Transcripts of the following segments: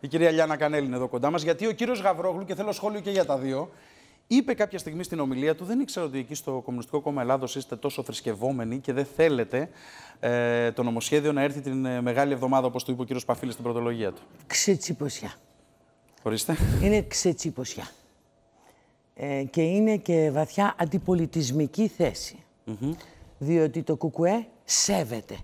η κυρία Λιάννα Κανέλη είναι εδώ κοντά μας, γιατί ο κύριος Γαβρόγλου, και θέλω σχόλιο και για τα δύο, είπε κάποια στιγμή στην ομιλία του: Δεν ήξερα ότι εκεί στο Κομμουνιστικό Κόμμα Ελλάδος είστε τόσο θρησκευόμενοι και δεν θέλετε ε, το νομοσχέδιο να έρθει την ε, μεγάλη εβδομάδα, όπως του είπε ο κύριος Παφίλης στην πρωτολογία του. Ξετσίπωσια. Ορίστε. Είναι ξετσίπωσια. Ε, και είναι και βαθιά αντιπολιτισμική θέση. Mm -hmm. Διότι το ΚΚΕ σέβεται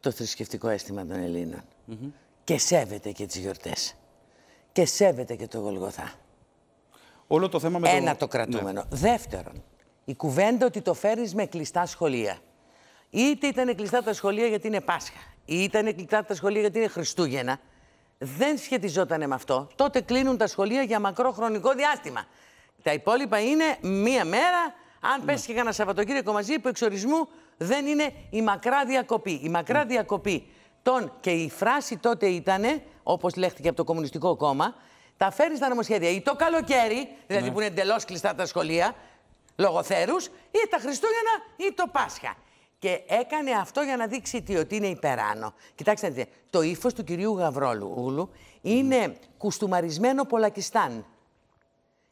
το θρησκευτικό αίσθημα των Ελλήνων. Mm και σέβεται και τις γιορτές. Και σέβεται και το Γολγοθά. Όλο το θέμα με Ένα το, το κρατούμενο. Ναι. Δεύτερον, η κουβέντα ότι το φέρνεις με κλειστά σχολεία. Είτε ήταν κλειστά τα σχολεία γιατί είναι Πάσχα, είτε ήταν κλειστά τα σχολεία γιατί είναι Χριστούγεννα, δεν σχετιζόταν με αυτό. Τότε κλείνουν τα σχολεία για μακρό χρονικό διάστημα. Τα υπόλοιπα είναι μία μέρα, αν πέσει ναι. και κανένα Σαββατοκύριακο μαζί, που εξορισμού δεν είναι η μακρά διακοπή. Η μακρά ναι. διακοπή τον, και η φράση τότε ήταν, όπως λέχθηκε από το Κομμουνιστικό Κόμμα, τα φέρνει στα νομοσχέδια. Ή το καλοκαίρι, δηλαδή ναι. που είναι εντελώς κλειστά τα σχολεία, λογοθέρους, ή τα Χριστούγεννα ή το Πάσχα. Και έκανε αυτό για να δείξει τι, ότι είναι υπεράνω. Κοιτάξτε, το ύφος του κυρίου Γαβρόλου είναι κουστούμαρισμένο πολλακιστάν.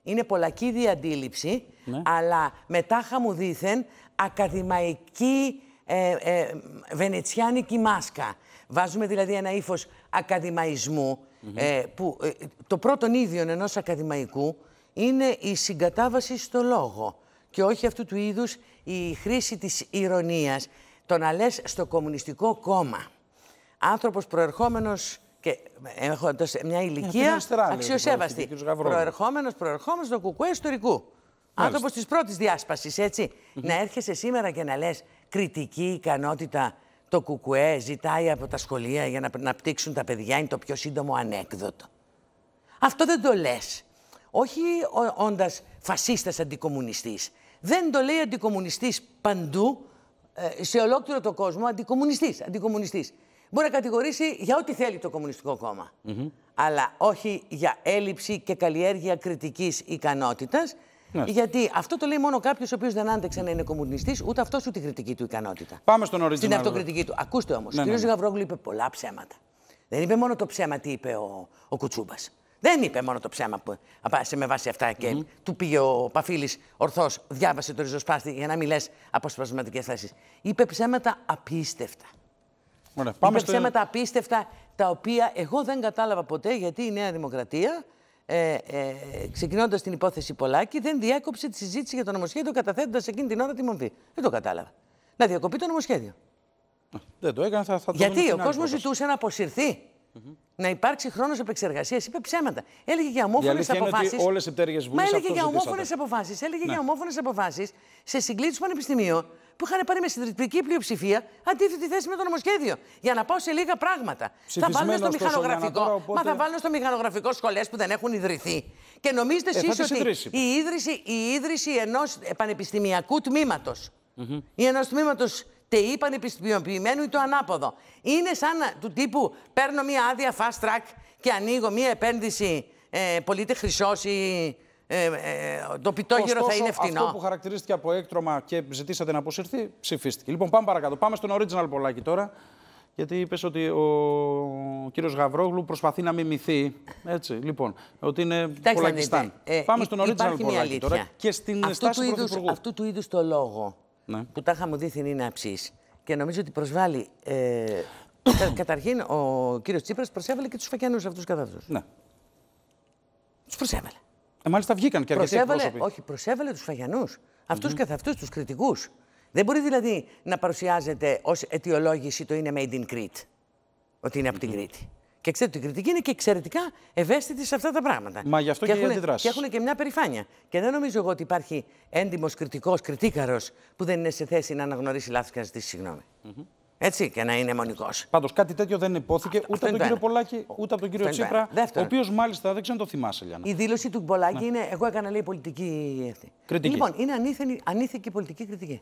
Είναι πολλακή διαντήληψη, ναι. αλλά μετά χαμουδήθεν ακαδημαϊκή ε, ε, βενετσιάνικη μάσκα. Βάζουμε δηλαδή ένα ύφος ακαδημαϊσμού, ε, που ε, το πρώτον ίδιο ενός ακαδημαϊκού είναι η συγκατάβαση στο λόγο και όχι αυτού του είδους η χρήση της ηρωνίας. το να λέ στο Κομμουνιστικό Κόμμα. Άνθρωπος προερχόμενος και ε, έχοντα μια ηλικία λοιπόν, αξιοσέβαστη. Προερχόμενος, προερχόμενος στο κουκουέ ιστορικού. Άνθρωπος της πρώτης διάσπασης, έτσι. Να έρχεσαι σήμερα και να λες κριτική ικανότητα το κουκουέ ζητάει από τα σχολεία για να αναπτύξουν τα παιδιά, είναι το πιο σύντομο ανέκδοτο. Αυτό δεν το λες. Όχι όντας φασίστας αντικομουνιστής. Δεν το λέει αντικομουνιστής παντού, ε, σε ολόκληρο τον κόσμο, αντικομουνιστής, αντικομουνιστής. Μπορεί να κατηγορήσει για ό,τι θέλει το Κομμουνιστικό Κόμμα. Αλλά όχι για έλλειψη και καλλιέργεια κριτικής ικανότητας ναι. Γιατί αυτό το λέει μόνο κάποιος ο οποίος δεν άντεξε να είναι κομμουνιστής, ούτε αυτός ούτε η κριτική του ικανότητα. Πάμε στον ορισμό. Στην αυτοκριτική του. Ακούστε όμως, ναι, ο ναι, κ. Ναι. Γαβρόγλου είπε πολλά ψέματα. Δεν είπε μόνο το ψέμα τι είπε ο, ο Κουτσούμπας. Δεν είπε μόνο το ψέμα που σε με βάση αυτά και mm -hmm. του πήγε ο Παφίλης ορθώς, διάβασε το ριζοσπάστη για να μην λες αποσπασματικές θέσεις. Είπε ψέματα απίστευτα. Ωραία, είπε ψέματα απίστευτα τα οποία εγώ δεν κατάλαβα ποτέ γιατί η Νέα Δημοκρατία ε, ε, ξεκινώντας την υπόθεση Πολάκη, δεν διάκοψε τη συζήτηση για το νομοσχέδιο καταθέτοντας εκείνη την ώρα τη μορφή. Δεν το κατάλαβα. Να διακοπεί το νομοσχέδιο. Δεν το έκανα. θα, θα το Γιατί ο κόσμο ζητούσε να αποσυρθεί. Mm -hmm. Να υπάρξει χρόνος επεξεργασίας. Είπε ψέματα. Έλεγε για ομόφωνες αποφάσεις. Όλες οι εταιρείε Μα έλεγε για ομόφωνες αποφάσεις. Έλεγε ναι. για ομόφωνες αποφάσεις σε συγκλήτη του που είχαν πάρει με συντριπτική πλειοψηφία αντίθετη θέση με το νομοσχέδιο. Για να πάω σε λίγα πράγματα. Θα βάλουν στο μηχανογραφικό. Μα θα βάλουν στο μηχανογραφικό σχολές που δεν έχουν ιδρυθεί. Και νομίζετε ε, ότι η ίδρυση, η ίδρυση ενός πανεπιστημιακού τμήματος ή ενός τμήματος ΤΕΗ πανεπιστημιοποιημένου ή το ανάποδο είναι σαν του τύπου παίρνω μία άδεια fast track και ανοίγω μία επένδυση ε, πολίτη χρυσός ή ε, ε, το πιτόγυρο Ωστόσο, θα είναι φτηνό. Αυτό που χαρακτηρίστηκε από έκτρομα και ζητήσατε να αποσυρθεί, ψηφίστηκε. Λοιπόν, πάμε παρακάτω. Πάμε στον original πολλάκι τώρα. Γιατί είπες ότι ο, κύριος Γαβρόγλου προσπαθεί να μιμηθεί. Έτσι, λοιπόν. Ότι είναι πολλακιστάν. Ε, πάμε στον original πολλάκι τώρα. Και στην αυτού στάση του είδους, Αυτού του είδους το λόγο ναι. που τα είχαμε δίθεν είναι αψή. Και νομίζω ότι προσβάλλει. Ε, καταρχήν, ο κύριος Τσίπρας προσέβαλε και τους φακιανούς αυτούς κατά αυτούς. Ναι. Τους προσέβαλε. Ε, μάλιστα βγήκαν και αρκετοί εκπρόσωποι. Όχι, προσέβαλε τους φαγιανούς. Αυτού mm-hmm. καθ' αυτούς τους κριτικούς. Δεν μπορεί δηλαδή να παρουσιάζεται ως αιτιολόγηση το είναι made in Crete. Ότι είναι την Κρήτη. Και ξέρετε, η κριτική είναι και εξαιρετικά ευαίσθητη σε αυτά τα πράγματα. Μα γι' αυτό και, έχουν, οι αντιδράσεις. Και έχουν και μια περηφάνεια. Και δεν νομίζω εγώ ότι υπάρχει έντιμος κριτικός, κριτήκαρο που δεν είναι σε θέση να αναγνωρίσει λάθος και να ζητήσει έτσι και να είναι μονικός. Πάντως κάτι τέτοιο δεν υπόθηκε ούτε από τον κύριο Πολάκη, ούτε από τον κύριο Τσίπρα. Ο οποίος μάλιστα δεν ξέρω αν το θυμάσαι, Λιάννα. Η δήλωση του Πολάκη ναι. είναι: Εγώ έκανα λέει πολιτική Κριτική. Λοιπόν, είναι ανήθενη, ανήθικη πολιτική κριτική.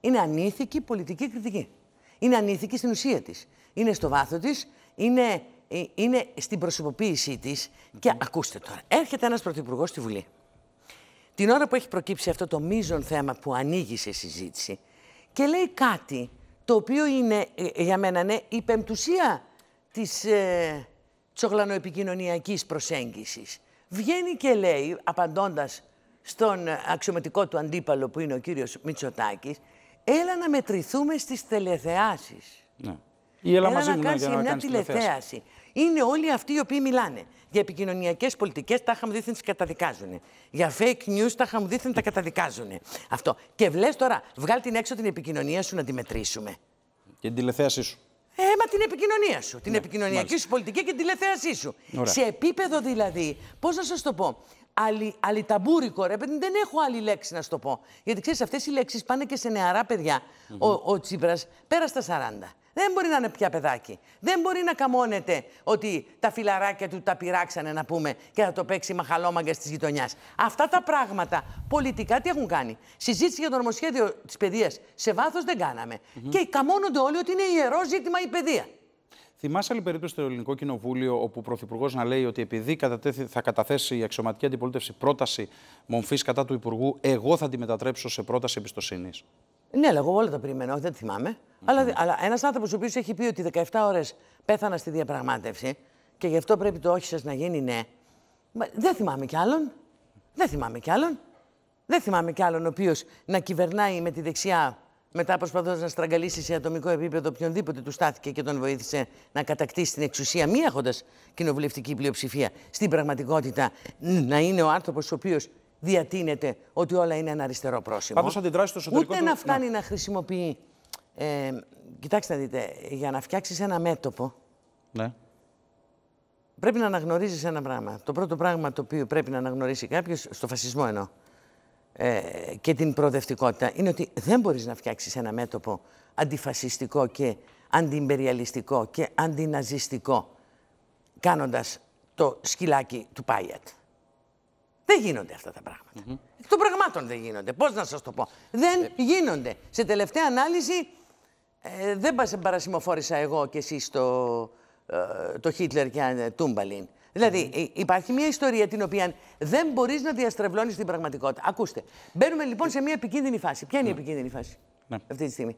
Είναι ανήθικη πολιτική κριτική. Είναι ανήθικη στην ουσία της. Είναι στο βάθος της, είναι, ε, είναι στην προσωποποίησή της. Ναι. Και ακούστε τώρα. Έρχεται ένας πρωθυπουργός στη Βουλή. Την ώρα που έχει προκύψει αυτό το μείζον θέμα που ανοίγει σε συζήτηση και λέει κάτι το οποίο είναι ε, ε, για μένα ναι, η πεμπτουσία της ε, τσογλανοεπικοινωνιακής προσέγγισης. Βγαίνει και λέει, απαντώντας στον αξιωματικό του αντίπαλο που είναι ο κύριος Μητσοτάκης, έλα να μετρηθούμε στις τελεθεάσεις. Ναι. έλα, έλα να, ναι, κάνεις μια τηλεθέαση είναι όλοι αυτοί οι οποίοι μιλάνε. Για επικοινωνιακές πολιτικές τα είχαμε δίθεν τι καταδικάζουν. Για fake news τα είχαμε δίθεν τα καταδικάζουν. Αυτό. Και βλέπει τώρα, βγάλει την έξω την επικοινωνία σου να τη μετρήσουμε. Και την τηλεθέασή σου. Ε, μα την επικοινωνία σου. Την ναι, επικοινωνιακή σου πολιτική και την τηλεθέασή σου. Σε επίπεδο δηλαδή, πώς να σας το πω, αλι, αλιταμπούρικο ρε παιδί, δεν έχω άλλη λέξη να σου το πω. Γιατί ξέρεις, αυτές οι λέξεις πάνε και σε νεαρά παιδιά. Ο, ο Τσίπρας πέρα στα 40. Δεν μπορεί να είναι πια παιδάκι. Δεν μπορεί να καμώνεται ότι τα φιλαράκια του τα πειράξανε, να πούμε, και θα το παίξει μαχαλόμαγκα της γειτονιάς. Αυτά τα πράγματα πολιτικά τι έχουν κάνει. Συζήτηση για το νομοσχέδιο της παιδείας σε βάθος δεν καναμε Και καμώνονται όλοι ότι είναι ιερό ζήτημα η παιδεία. Θυμάσαι άλλη περίπτωση στο Ελληνικό Κοινοβούλιο, όπου ο Πρωθυπουργός να λέει ότι επειδή θα καταθέσει η αξιωματική αντιπολίτευση πρόταση μομφή κατά του Υπουργού, εγώ θα τη μετατρέψω σε πρόταση εμπιστοσύνης. Ναι, αλλά εγώ όλα τα περιμένω, δεν θυμαμαι Αλλά, αλλά ένας άνθρωπος ο οποίος έχει πει ότι 17 ώρες πέθανα στη διαπραγμάτευση και γι' αυτό πρέπει το όχι σας να γίνει ναι. Μα, δεν θυμάμαι κι άλλον. Δεν θυμάμαι κι άλλον. Δεν θυμάμαι κι άλλον ο οποίος να κυβερνάει με τη δεξιά μετά προσπαθώντας να στραγγαλίσει σε ατομικό επίπεδο οποιονδήποτε του στάθηκε και τον βοήθησε να κατακτήσει την εξουσία, μη έχοντας κοινοβουλευτική πλειοψηφία. Στην πραγματικότητα, να είναι ο άνθρωπος ο οποίος διατείνεται ότι όλα είναι ένα αριστερό πρόσημο. Πάντως αντιδράσει εσωτερικό Ούτε να φτάνει να χρησιμοποιεί... Ε, κοιτάξτε να δείτε, για να φτιάξεις ένα μέτωπο... Ναι. Πρέπει να αναγνωρίζεις ένα πράγμα. Το πρώτο πράγμα το οποίο πρέπει να αναγνωρίσει κάποιος, στο φασισμό εννοώ, ε, και την προοδευτικότητα, είναι ότι δεν μπορείς να φτιάξεις ένα μέτωπο αντιφασιστικό και αντιμπεριαλιστικό και αντιναζιστικό, κάνοντας το σκυλάκι του Πάιετ. Δεν γίνονται αυτά τα πράγματα. Mm -hmm. Εκ των πραγμάτων δεν γίνονται. Πώς να σας το πω. Δεν ε. γίνονται. Σε τελευταία ανάλυση, ε, δεν παρασημοφόρησα εγώ και εσεί το, ε, το Χίτλερ και ε, Τούμπαλιν. Δηλαδή, ε, υπάρχει μια ιστορία την οποία δεν μπορείς να διαστρεβλώνεις την πραγματικότητα. Ακούστε. Μπαίνουμε λοιπόν σε μια επικίνδυνη φάση. Ποια είναι η ναι. επικίνδυνη φάση ναι. αυτή τη στιγμή.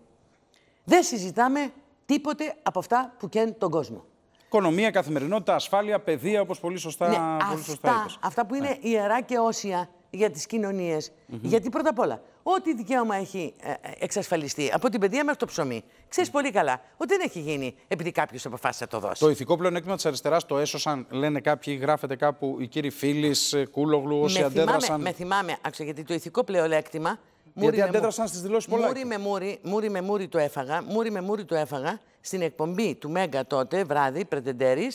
Δεν συζητάμε τίποτε από αυτά που καίνουν τον κόσμο. Οικονομία, καθημερινότητα, ασφάλεια, παιδεία, όπως πολύ σωστά, ναι, αυτά, Αυτά που είναι ναι. ιερά και όσια για τις κοινωνίες. Γιατί πρώτα απ' όλα, ό,τι δικαίωμα έχει ε, ε, εξασφαλιστεί από την παιδεία μέχρι το ψωμί, ξέρεις πολύ καλά ότι δεν έχει γίνει επειδή κάποιος αποφάσισε να το δώσει. Το ηθικό πλεονέκτημα της αριστεράς το έσωσαν, λένε κάποιοι, γράφεται κάπου οι κύριοι Φίλης, ε, Κούλογλου, όσοι με αντέδρασαν. Θυμάμαι, με θυμάμαι, γιατί το ηθικό πλεονέκτημα Μούρι Γιατί αντέδρασαν στις δηλώσεις πολλά. Μούρι με μούρι, μούρι μούρι το έφαγα. Μούρι με μούρι το έφαγα στην εκπομπή του Μέγκα τότε, βράδυ, Πρετεντέρης,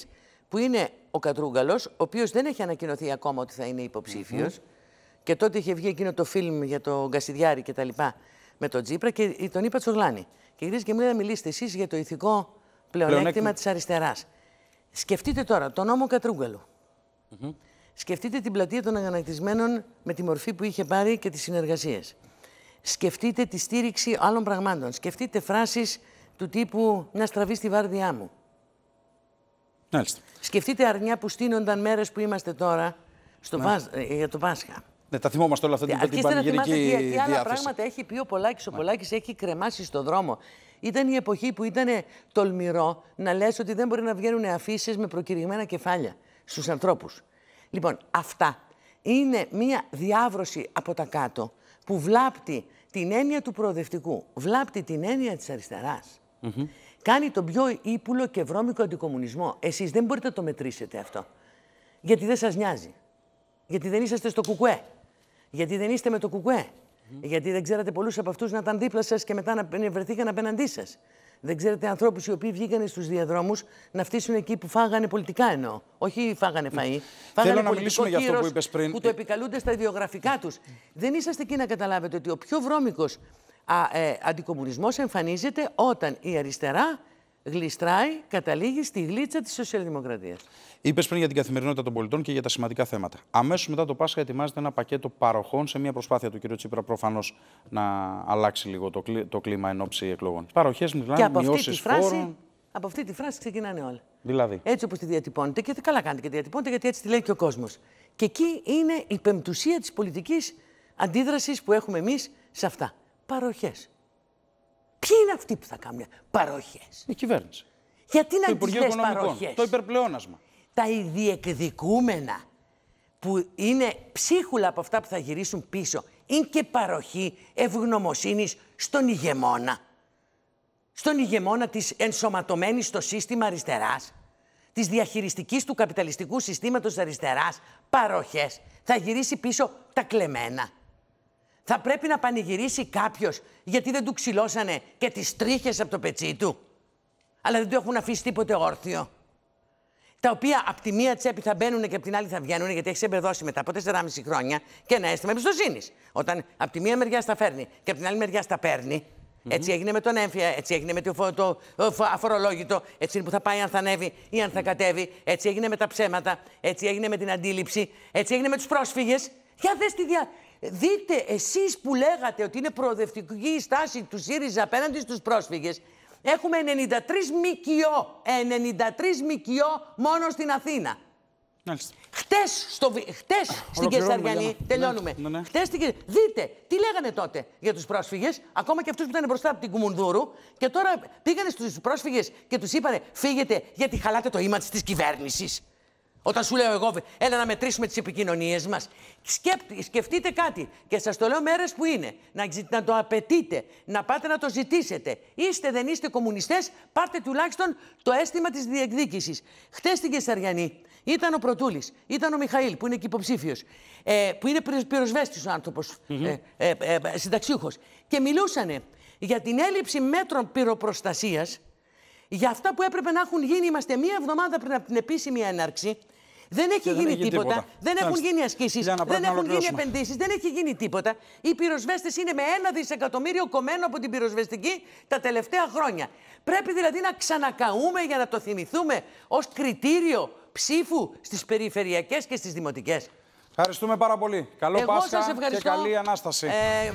που είναι ο Κατρούγκαλος, ο οποίος δεν έχει ανακοινωθεί ακόμα ότι θα είναι υποψήφιος. Και τότε είχε βγει εκείνο το φιλμ για τον Κασιδιάρη και τα λοιπά με τον Τζίπρα και τον είπα Τσογλάνη. Και γυρίζει και μου λέει να μιλήσετε εσείς για το ηθικό πλεονέκτημα της αριστεράς. Σκεφτείτε τώρα τον νόμο Κατρούγκαλου. Mm Σκεφτείτε την πλατεία των αγανακτισμένων με τη μορφή που είχε πάρει και τις συνεργασίες σκεφτείτε τη στήριξη άλλων πραγμάτων. Σκεφτείτε φράσεις του τύπου «Να στραβείς στη βάρδιά μου». Μάλιστα. Σκεφτείτε αρνιά που στείνονταν μέρες που είμαστε τώρα στο ναι. ε, για το Πάσχα. Ναι, τα θυμόμαστε όλα αυτά την ε, Αρχίστε την να θυμάστε τι, άλλα πράγματα έχει πει ο Πολάκης. Ο ναι. Πολάκης έχει κρεμάσει στον δρόμο. Ήταν η εποχή που ήταν τολμηρό να λες ότι δεν μπορεί να βγαίνουν αφήσεις με προκηρυγμένα κεφάλια στους ανθρώπους. Λοιπόν, αυτά είναι μία διάβρωση από τα κάτω που βλάπτει την έννοια του προοδευτικού, βλάπτει την έννοια της αριστεράς. Κάνει τον πιο ύπουλο και βρώμικο αντικομουνισμό. Εσείς δεν μπορείτε να το μετρήσετε αυτό. Γιατί δεν σας νοιάζει. Γιατί δεν είσαστε στο κουκουέ. Γιατί δεν είστε με το κουκουέ. Γιατί δεν ξέρατε πολλούς από αυτούς να ήταν δίπλα σας και μετά να βρεθήκαν απέναντί σας. Δεν ξέρετε ανθρώπους οι οποίοι βγήκαν στους διαδρόμους να φτύσουν εκεί που φάγανε πολιτικά εννοώ. Όχι φάγανε φαΐ. Φάγανε Θέλω να μιλήσουμε για αυτό που είπες πριν. Που το επικαλούνται στα ιδιογραφικά τους. Δεν είσαστε εκεί να καταλάβετε ότι ο πιο βρώμικος ε, εμφανίζεται όταν η αριστερά γλιστράει, καταλήγει στη γλίτσα της σοσιαλδημοκρατίας. Είπες πριν για την καθημερινότητα των πολιτών και για τα σημαντικά θέματα. Αμέσως μετά το Πάσχα ετοιμάζεται ένα πακέτο παροχών σε μια προσπάθεια του κ. Τσίπρα προφανώς να αλλάξει λίγο το, το κλίμα εν ώψη εκλογών. Παροχές μιλάνε, μειώσει φόρων. Από αυτή τη φράση ξεκινάνε όλα. Δηλαδή. Έτσι όπως τη διατυπώνετε, και καλά κάνετε και τη διατυπώνετε, γιατί έτσι τη λέει και ο κόσμος. Και εκεί είναι η πεμπτουσία της πολιτικής αντίδρασης που έχουμε εμείς σε αυτά. Παροχές. Ποιοι είναι αυτοί που θα κάνουν παροχές. Η κυβέρνηση. Γιατί να τι παροχές. Το υπερπλεώνασμα. Τα ιδιεκδικούμενα που είναι ψίχουλα από αυτά που θα γυρίσουν πίσω είναι και παροχή ευγνωμοσύνης στον ηγεμόνα. Στον ηγεμόνα της ενσωματωμένης στο σύστημα αριστεράς, της διαχειριστικής του καπιταλιστικού συστήματος αριστεράς, παροχές, θα γυρίσει πίσω τα κλεμμένα θα πρέπει να πανηγυρίσει κάποιος γιατί δεν του ξυλώσανε και τις τρίχες από το πετσί του. Αλλά δεν του έχουν αφήσει τίποτε όρθιο. Τα οποία από τη μία τσέπη θα μπαίνουν και από την άλλη θα βγαίνουν, γιατί έχεις εμπεδώσει μετά από 4,5 χρόνια και ένα αίσθημα εμπιστοσύνης. Όταν από τη μία μεριά στα φέρνει και από την άλλη μεριά στα παίρνει, Έτσι έγινε με τον έμφυα, έτσι έγινε με το, αφορολόγητο, έτσι είναι που θα πάει αν θα ανέβει ή αν θα κατέβει, έτσι έγινε με τα ψέματα, έτσι έγινε με την αντίληψη, έτσι έγινε με τους πρόσφυγες. Για δες τη δια... Δείτε εσείς που λέγατε ότι είναι προοδευτική η στάση του ΣΥΡΙΖΑ απέναντι στους πρόσφυγες. Έχουμε 93 ΜΚΙΟ, 93 ΜΚΙΟ μόνο στην Αθήνα. Χτες, στο, χτες στην Κεσταριανή, ναι, τελειώνουμε, ναι, ναι. χτες στην δείτε τι λέγανε τότε για τους πρόσφυγες, ακόμα και αυτούς που ήταν μπροστά από την Κουμουνδούρου και τώρα πήγανε στους πρόσφυγες και τους είπανε φύγετε γιατί χαλάτε το ύμα της κυβέρνησης. Όταν σου λέω εγώ, έλα να μετρήσουμε τις επικοινωνίες μας. Σκεφτείτε κάτι και σας το λέω μέρε που είναι. Να, το απαιτείτε, να πάτε να το ζητήσετε. Είστε, δεν είστε κομμουνιστές, πάρτε τουλάχιστον το αίσθημα της διεκδίκησης. Χθες στην Κεσταριανή ήταν ο Πρωτούλης, ήταν ο Μιχαήλ που είναι και υποψήφιος, ε, που είναι πυροσβέστης ο άνθρωπος, ε, ε, ε Και μιλούσανε για την έλλειψη μέτρων πυροπροστασίας για αυτά που έπρεπε να έχουν γίνει. Είμαστε μία εβδομάδα πριν από την επίσημη έναρξη. Δεν έχει γίνει τίποτα. Δεν έχουν γίνει ασκήσεις. Δεν έχουν γίνει επενδύσεις. Δεν έχει γίνει τίποτα. Οι πυροσβέστες είναι με ένα δισεκατομμύριο κομμένο από την πυροσβεστική τα τελευταία χρόνια. Πρέπει δηλαδή να ξανακαούμε για να το θυμηθούμε ως κριτήριο ψήφου στις περιφερειακές και στις δημοτικές. Ευχαριστούμε πάρα πολύ. Καλό Εγώ Πάσχα και καλή Ανάσταση. Ε,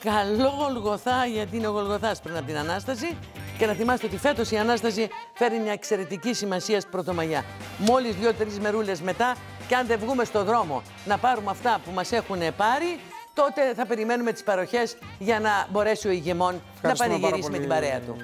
καλό Γολγοθά, γιατί είναι ο Γολγοθάς πριν από την Ανάσταση. Και να θυμάστε ότι φέτος η Ανάσταση φέρνει μια εξαιρετική σημασία πρωτομαγιά. Μόλις δύο-τρει μερούλες μετά, και αν δεν βγούμε στον δρόμο να πάρουμε αυτά που μας έχουν πάρει, τότε θα περιμένουμε τις παροχές για να μπορέσει ο ηγεμόν να πανηγυρίσει με την παρέα του.